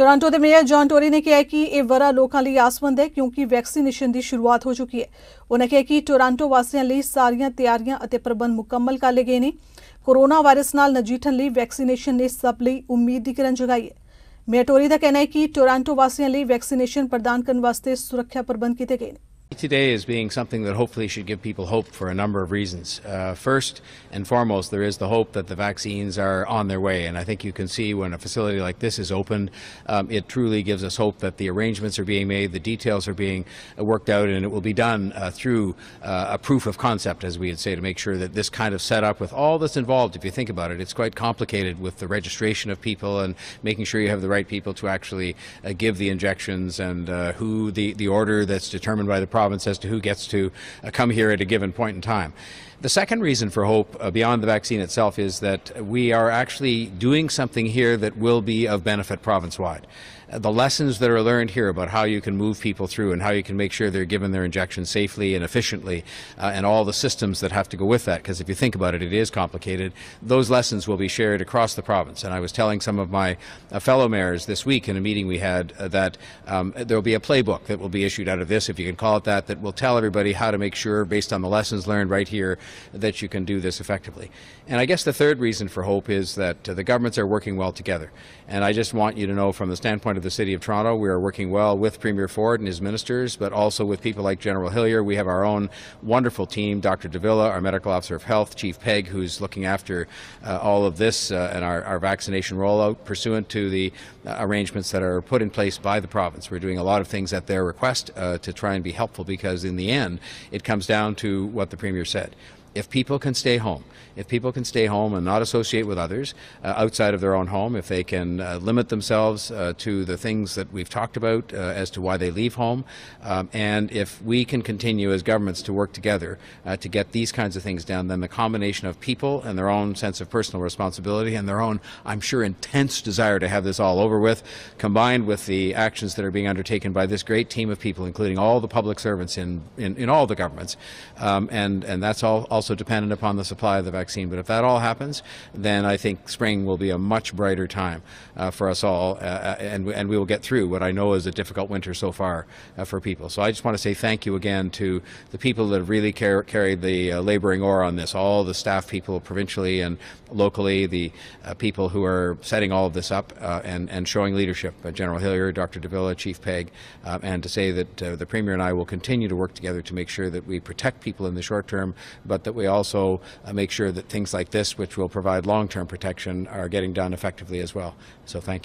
Toronto ਦੇ mayor John Tory ਨੇ ਕਿਹਾ ਕਿ ਇਹ ਵਰਾ ਲੋਕਾਂ ਲਈ ਆਸਵੰਦ ਹੈ ਕਿਉਂਕਿ ਵੈਕਸੀਨੇਸ਼ਨ ਦੀ ਸ਼ੁਰੂਆਤ ਹੋ ਚੁੱਕੀ ਹੈ ਉਹਨਾਂ ਕਿਹਾ ਕਿ ਟੋਰਾਂਟੋ ਵਾਸੀਆਂ ਲਈ ਸਾਰੀਆਂ ਤਿਆਰੀਆਂ ਅਤੇ ਪ੍ਰਬੰਧ ਮੁਕੰਮਲ ਕਰ ਲਏ ਗਏ ਨੇ ਕੋਰੋਨਾ ਵਾਇਰਸ ਨਾਲ ਨਜਿੱਠਣ ਲਈ ਵੈਕਸੀਨੇਸ਼ਨ ਨੇ ਸਭ ਲਈ ਉਮੀਦ ਦੀ ਕਿਰਨ ਜਗਾਈ ਹੈ ਮੇਅਰ ਟੋਰੀ ਦਾ ਕਹਿਣਾ ਹੈ ਕਿ ਟੋਰਾਂਟੋ ਵਾਸੀਆਂ ਲਈ ਵੈਕਸੀਨੇਸ਼ਨ ਪ੍ਰਦਾਨ ਕਰਨ ਵਾਸਤੇ ਸੁਰੱਖਿਆ ਪ੍ਰਬੰਧ ਕੀਤੇ ਗਏ ਨੇ Today is being something that hopefully should give people hope for a number of reasons. Uh, first and foremost, there is the hope that the vaccines are on their way, and I think you can see when a facility like this is opened, um, it truly gives us hope that the arrangements are being made, the details are being worked out, and it will be done uh, through uh, a proof of concept, as we would say, to make sure that this kind of setup with all that's involved, if you think about it, it's quite complicated with the registration of people and making sure you have the right people to actually uh, give the injections and uh, who the, the order that's determined by the province as to who gets to uh, come here at a given point in time. The second reason for hope uh, beyond the vaccine itself is that we are actually doing something here that will be of benefit province wide. Uh, the lessons that are learned here about how you can move people through and how you can make sure they're given their injection safely and efficiently uh, and all the systems that have to go with that, because if you think about it, it is complicated. Those lessons will be shared across the province. And I was telling some of my uh, fellow mayors this week in a meeting we had uh, that um, there will be a playbook that will be issued out of this, if you can call it that that that will tell everybody how to make sure, based on the lessons learned right here, that you can do this effectively. And I guess the third reason for hope is that uh, the governments are working well together. And I just want you to know from the standpoint of the City of Toronto, we are working well with Premier Ford and his ministers, but also with people like General Hillier. We have our own wonderful team, Dr. Davila, our Medical Officer of Health, Chief Peg, who's looking after uh, all of this uh, and our, our, vaccination rollout pursuant to the uh, arrangements that are put in place by the province. We're doing a lot of things at their request uh, to try and be helpful helpful because in the end, it comes down to what the Premier said if people can stay home, if people can stay home and not associate with others uh, outside of their own home, if they can uh, limit themselves uh, to the things that we've talked about uh, as to why they leave home, um, and if we can continue as governments to work together uh, to get these kinds of things down, then the combination of people and their own sense of personal responsibility and their own, I'm sure, intense desire to have this all over with, combined with the actions that are being undertaken by this great team of people, including all the public servants in, in, in all the governments, um, and, and that's all, all also dependent upon the supply of the vaccine. But if that all happens, then I think spring will be a much brighter time uh, for us all, uh, uh and, and we will get through what I know is a difficult winter so far uh, for people. So I just want to say thank you again to the people that have really car carried the uh, laboring oar on this, all the staff people provincially and locally, the uh, people who are setting all of this up and, and showing leadership, General Hillier, Dr. Davila, Chief Peg, and to say that the Premier and I will continue to work together to make sure that we protect people in the short term, but that that we also uh, make sure that things like this, which will provide long-term protection, are getting done effectively as well. So thank you.